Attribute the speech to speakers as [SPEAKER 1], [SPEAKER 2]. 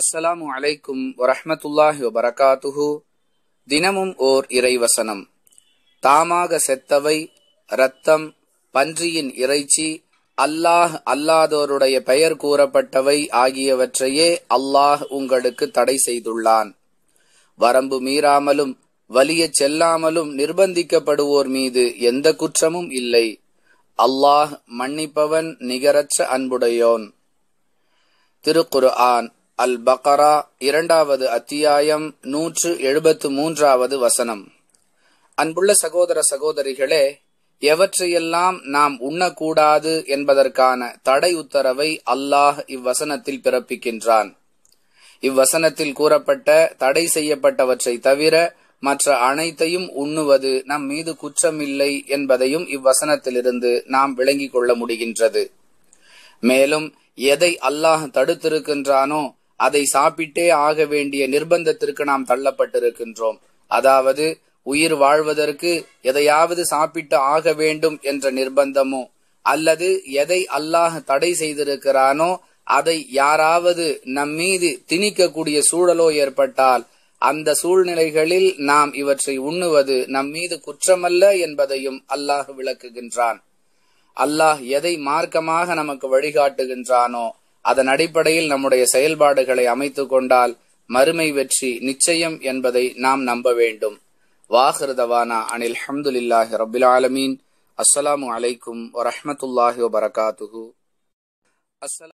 [SPEAKER 1] அஸ்ஸலாமு அலைக்கும் வரஹமத்துல்லாஹி வபரகாத்துஹு தினமும் ஓர் இறைவசனம் தாமாக செத்தவை ரத்தம் பன்றியின் இறைச்சி அல்லாஹ் அல்லாதோருடைய பெயர் கூறப்பட்டவை ஆகியவற்றையே அல்லாஹ் உங்களுக்கு தடை செய்துள்ளான் வரம்பு மீறாமலும் வலியச் செல்லாமலும் நிர்பந்திக்கப்படுவோர் மீது எந்த குற்றமும் இல்லை அல்லாஹ் மன்னிப்பவன் நிகரற்ற அன்புடையோன் திருக்குரு ஆன் அல் பகரா இரண்டாவது அத்தியாயம் நூற்று எழுபத்து மூன்றாவது வசனம் அன்புள்ள சகோதர சகோதரிகளே எவற்றையெல்லாம் நாம் உண்ணக்கூடாது என்பதற்கான தடை உத்தரவை அல்லாஹ் இவ்வசனத்தில் பிறப்பிக்கின்றான் இவ்வசனத்தில் கூறப்பட்ட தடை செய்யப்பட்டவற்றை தவிர மற்ற அனைத்தையும் உண்ணுவது நம் மீது குற்றமில்லை என்பதையும் இவ்வசனத்திலிருந்து நாம் விளங்கிக் கொள்ள முடிகின்றது மேலும் எதை அல்லாஹ் தடுத்திருக்கின்றானோ அதை சாப்பிட்டே ஆக வேண்டிய நிர்பந்தத்திற்கு நாம் தள்ளப்பட்டிருக்கின்றோம் அதாவது உயிர் வாழ்வதற்கு எதையாவது சாப்பிட்டு ஆக வேண்டும் என்ற நிர்பந்தமோ அல்லது எதை அல்லாஹ் தடை செய்திருக்கிறானோ அதை யாராவது நம் மீது திணிக்கக்கூடிய சூழலோ ஏற்பட்டால் அந்த சூழ்நிலைகளில் நாம் இவற்றை உண்ணுவது நம் மீது குற்றமல்ல என்பதையும் அல்லாஹ் விளக்குகின்றான் அல்லாஹ் எதை மார்க்கமாக நமக்கு வழிகாட்டுகின்றானோ அதன் அடிப்படையில் நம்முடைய செயல்பாடுகளை அமைத்து கொண்டால் மறுமை வெற்றி நிச்சயம் என்பதை நாம் நம்ப வேண்டும் வாஹிருதவானா அனில் ஹம்துலில்லாஹி ரபில் ஆலமீன் அஸ்ஸலாமு அலைக்கும் வரமத்துல்லாஹி வரகாத்து அஸ்ஸலாம்